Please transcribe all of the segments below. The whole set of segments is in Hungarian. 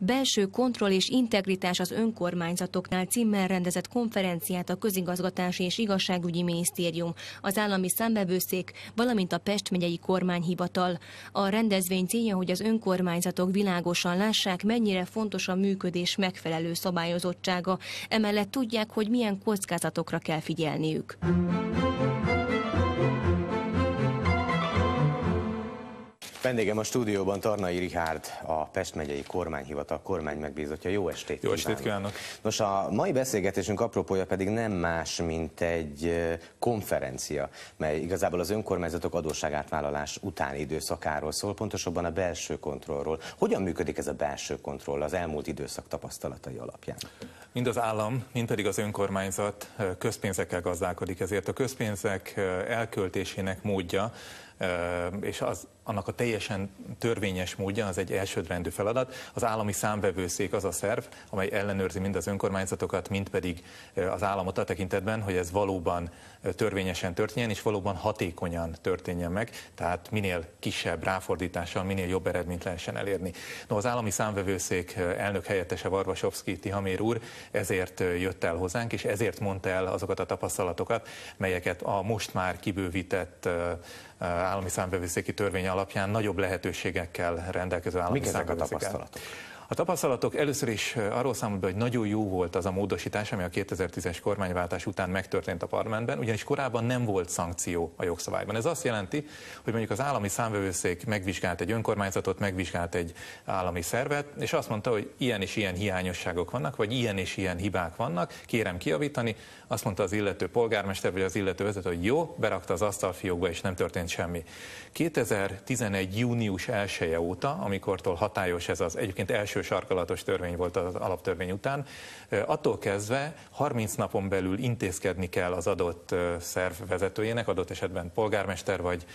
Belső kontroll és integritás az önkormányzatoknál címmel rendezett konferenciát a közigazgatási és igazságügyi minisztérium, az állami számbevőszék, valamint a Pest megyei kormányhivatal. A rendezvény célja, hogy az önkormányzatok világosan lássák, mennyire fontos a működés megfelelő szabályozottsága, emellett tudják, hogy milyen kockázatokra kell figyelniük. Vendégem a stúdióban Tarnai Rihárd, a Pest megyei kormányhivatal kormány megbízottja. Jó estét Jó estét kívánok! Nos, a mai beszélgetésünk apropója pedig nem más, mint egy konferencia, mely igazából az önkormányzatok adósságátvállalás utáni időszakáról szól, pontosabban a belső kontrollról. Hogyan működik ez a belső kontroll az elmúlt időszak tapasztalatai alapján? Mind az állam, mind pedig az önkormányzat közpénzekkel gazdálkodik, ezért a közpénzek elköltésének módja és az annak a teljesen törvényes módja, az egy elsődrendű feladat. Az állami számvevőszék az a szerv, amely ellenőrzi mind az önkormányzatokat, mind pedig az államot a tekintetben, hogy ez valóban törvényesen történjen, és valóban hatékonyan történjen meg, tehát minél kisebb ráfordítással, minél jobb eredményt lehessen elérni. No, az állami számvevőszék elnök helyettese Varvasovszki Tihamér úr ezért jött el hozzánk, és ezért mondta el azokat a tapasztalatokat, melyeket a most már kibővített állami számvevőszéki törvény alapján nagyobb lehetőségekkel rendelkező állami Mik ezek a tapasztalatok? A tapasztalatok először is arról számolt be, hogy nagyon jó volt az a módosítás, ami a 2010-es kormányváltás után megtörtént a parlamentben, ugyanis korábban nem volt szankció a jogszabályban. Ez azt jelenti, hogy mondjuk az állami számvevőszék megvizsgált egy önkormányzatot, megvizsgált egy állami szervet, és azt mondta, hogy ilyen és ilyen hiányosságok vannak, vagy ilyen és ilyen hibák vannak, kérem kiavítani. Azt mondta az illető polgármester, vagy az illető vezető, hogy jó, berakta az asztalfiókba, és nem történt semmi. 2011. június 1 óta, amikortól hatályos ez az egyébként első első sarkalatos törvény volt az alaptörvény után. Attól kezdve 30 napon belül intézkedni kell az adott szerv vezetőjének, adott esetben polgármester vagy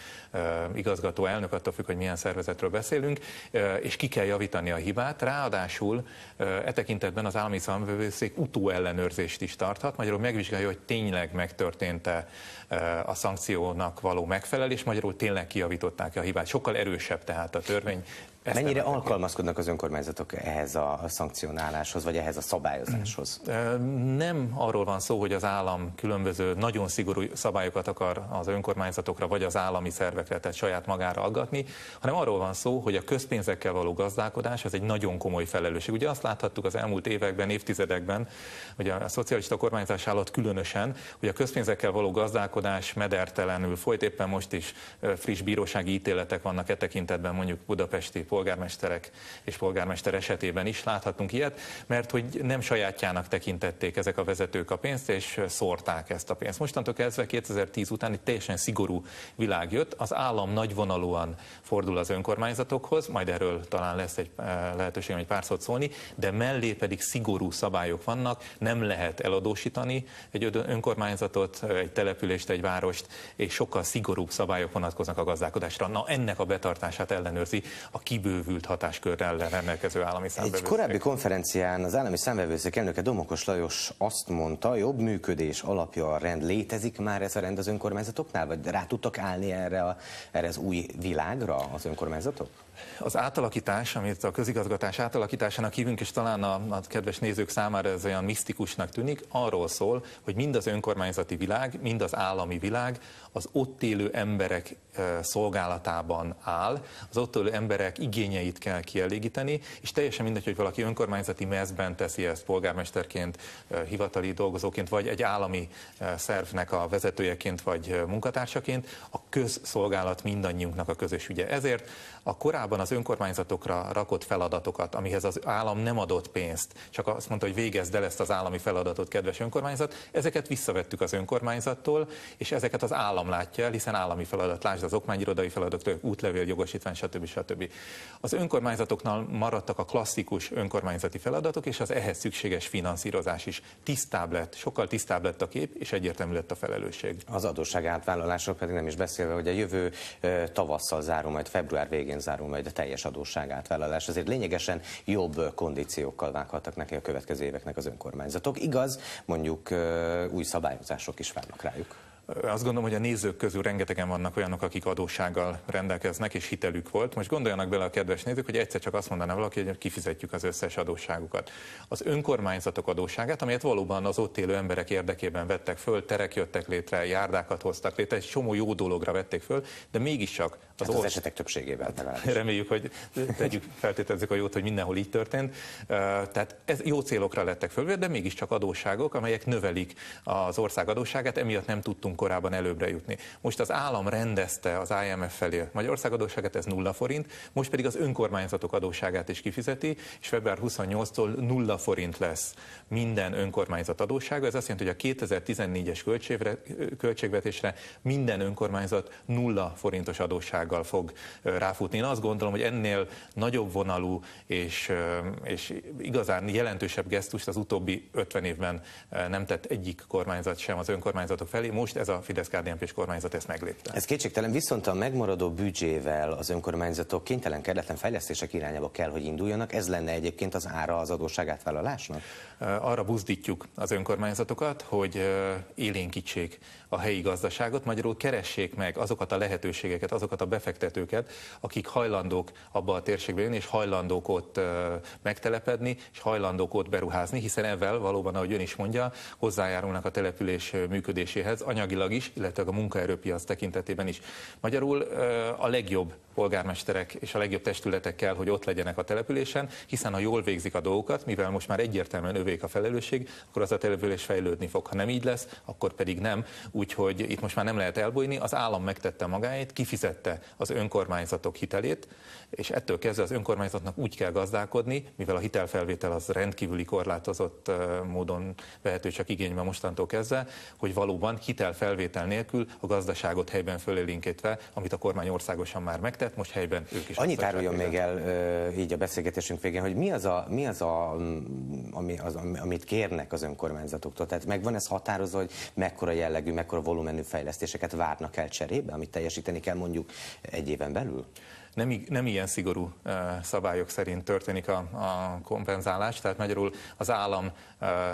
igazgató elnök, attól függ, hogy milyen szervezetről beszélünk, és ki kell javítani a hibát. Ráadásul e tekintetben az állami számvevőszék utóellenőrzést is tarthat, magyarul megvizsgálja, hogy tényleg megtörtént-e a szankciónak való megfelelés, magyarul tényleg kijavították a hibát. Sokkal erősebb tehát a törvény, ezt Mennyire alkalmazkodnak az önkormányzatok ehhez a szankcionáláshoz, vagy ehhez a szabályozáshoz? Nem arról van szó, hogy az állam különböző nagyon szigorú szabályokat akar az önkormányzatokra, vagy az állami szervekre, tehát saját magára aggatni, hanem arról van szó, hogy a közpénzekkel való gazdálkodás az egy nagyon komoly felelősség. Ugye azt láthattuk az elmúlt években, évtizedekben, hogy a szocialista kormányzás alatt különösen, hogy a közpénzekkel való gazdálkodás medertelenül folyt, éppen most is friss bírósági ítéletek vannak e tekintetben mondjuk Budapesti polgármesterek és polgármester esetében is láthatunk ilyet, mert hogy nem sajátjának tekintették ezek a vezetők a pénzt, és szórták ezt a pénzt. Mostantól kezdve 2010 után egy teljesen szigorú világ jött, az állam nagyvonalúan fordul az önkormányzatokhoz, majd erről talán lesz egy eh, lehetőségem egy pár szót szólni, de mellé pedig szigorú szabályok vannak, nem lehet eladósítani egy önkormányzatot, egy települést, egy várost, és sokkal szigorúbb szabályok vonatkoznak a gazdálkodásra. Na ennek a betartását ellenőrzi a ki kibővült hatáskörrel rendelkező állami számvevőszék. Egy korábbi konferencián az állami számvevőszék elnöke Domokos Lajos azt mondta, jobb működés alapja a rend. Létezik már ez a rend az önkormányzatoknál, vagy rá tudtak állni erre, a, erre az új világra az önkormányzatok? Az átalakítás, amit a közigazgatás átalakításának hívünk, és talán a, a kedves nézők számára ez olyan misztikusnak tűnik, arról szól, hogy mind az önkormányzati világ, mind az állami világ az ott élő emberek szolgálatában áll, az ott élő emberek igényeit kell kielégíteni, és teljesen mindegy, hogy valaki önkormányzati mezben teszi ezt polgármesterként, hivatali dolgozóként, vagy egy állami szervnek a vezetőjeként, vagy munkatársaként, a közszolgálat mindannyiunknak a közös ügye. Ezért a korábbi korábban az önkormányzatokra rakott feladatokat, amihez az állam nem adott pénzt, csak azt mondta, hogy végezd el ezt az állami feladatot, kedves önkormányzat, ezeket visszavettük az önkormányzattól, és ezeket az állam látja el, hiszen állami feladat, lásd az okmányirodai feladatok, útlevél, jogosítvány, stb. stb. Az önkormányzatoknál maradtak a klasszikus önkormányzati feladatok, és az ehhez szükséges finanszírozás is tisztább lett, sokkal tisztább lett a kép, és egyértelmű lett a felelősség. Az adósság átvállalásról pedig nem is beszélve, hogy a jövő tavasszal zárul, majd február végén zárul majd a teljes adósság átvállalás. Azért lényegesen jobb kondíciókkal vághattak neki a következő éveknek az önkormányzatok. Igaz, mondjuk új szabályozások is várnak rájuk. Azt gondolom, hogy a nézők közül rengetegen vannak olyanok, akik adóssággal rendelkeznek, és hitelük volt. Most gondoljanak bele a kedves nézők, hogy egyszer csak azt mondaná valaki, hogy kifizetjük az összes adósságukat. Az önkormányzatok adósságát, amelyet valóban az ott élő emberek érdekében vettek föl, terek jöttek létre, járdákat hoztak létre, egy csomó jó dologra vették föl, de mégiscsak az, hát az esetek többségével. legalábbis. Reméljük, hogy tegyük, feltételezzük a jót, hogy mindenhol így történt. Tehát ez jó célokra lettek föl, de mégiscsak adósságok, amelyek növelik az ország adósságát, emiatt nem tudtunk tudtunk korábban előbbre jutni. Most az állam rendezte az IMF felé Magyarország adósságát, ez nulla forint, most pedig az önkormányzatok adósságát is kifizeti, és február 28-tól nulla forint lesz minden önkormányzat adóssága. Ez azt jelenti, hogy a 2014-es költségvetésre minden önkormányzat nulla forintos adóssággal fog ráfutni. Én azt gondolom, hogy ennél nagyobb vonalú és, és igazán jelentősebb gesztust az utóbbi 50 évben nem tett egyik kormányzat sem az önkormányzatok felé. Most ez a fidesz kdnp kormányzat ezt meglépte. Ez kétségtelen, viszont a megmaradó büdzsével az önkormányzatok kénytelen keretlen fejlesztések irányába kell, hogy induljanak. Ez lenne egyébként az ára az adósságátvállalásnak? Arra buzdítjuk az önkormányzatokat, hogy élénkítsék a helyi gazdaságot, magyarul keressék meg azokat a lehetőségeket, azokat a befektetőket, akik hajlandók abba a térségbe jönni, és hajlandók ott megtelepedni, és hajlandók ott beruházni, hiszen ezzel valóban, ahogy ön is mondja, hozzájárulnak a település működéséhez, anyagi gazdaságilag is, illetve a munkaerőpiac tekintetében is. Magyarul a legjobb polgármesterek és a legjobb testületek kell, hogy ott legyenek a településen, hiszen ha jól végzik a dolgokat, mivel most már egyértelműen övék a felelősség, akkor az a település fejlődni fog. Ha nem így lesz, akkor pedig nem. Úgyhogy itt most már nem lehet elbújni, az állam megtette magáét, kifizette az önkormányzatok hitelét, és ettől kezdve az önkormányzatnak úgy kell gazdálkodni, mivel a hitelfelvétel az rendkívüli korlátozott módon vehető csak igénybe mostantól kezdve, hogy valóban hitelfelvétel felvétel nélkül a gazdaságot helyben fölélénkítve, amit a kormány országosan már megtett, most helyben ők is. Annyit áruljon még el így a beszélgetésünk végén, hogy mi az, a, mi az, a, ami, az amit kérnek az önkormányzatoktól? Tehát megvan ez határozó, hogy mekkora jellegű, mekkora volumenű fejlesztéseket várnak el cserébe, amit teljesíteni kell mondjuk egy éven belül? nem, nem ilyen szigorú szabályok szerint történik a, a kompenzálás, tehát magyarul az állam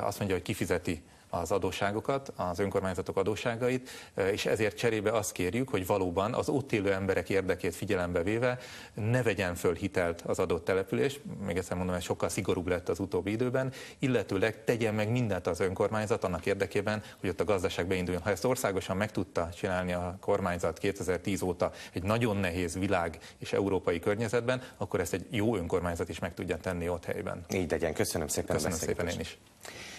azt mondja, hogy kifizeti az adóságokat, az önkormányzatok adóságait, eh, és ezért cserébe azt kérjük, hogy valóban az ott élő emberek érdekét figyelembe véve ne vegyen föl hitelt az adott település, még egyszer mondom, ez sokkal szigorúbb lett az utóbbi időben, illetőleg tegyen meg mindent az önkormányzat annak érdekében, hogy ott a gazdaság beinduljon. Ha ezt országosan meg tudta csinálni a kormányzat 2010 óta egy nagyon nehéz világ és európai környezetben, akkor ezt egy jó önkormányzat is meg tudja tenni ott helyben. Így legyen. Köszönöm szépen. Köszönöm szépen én is.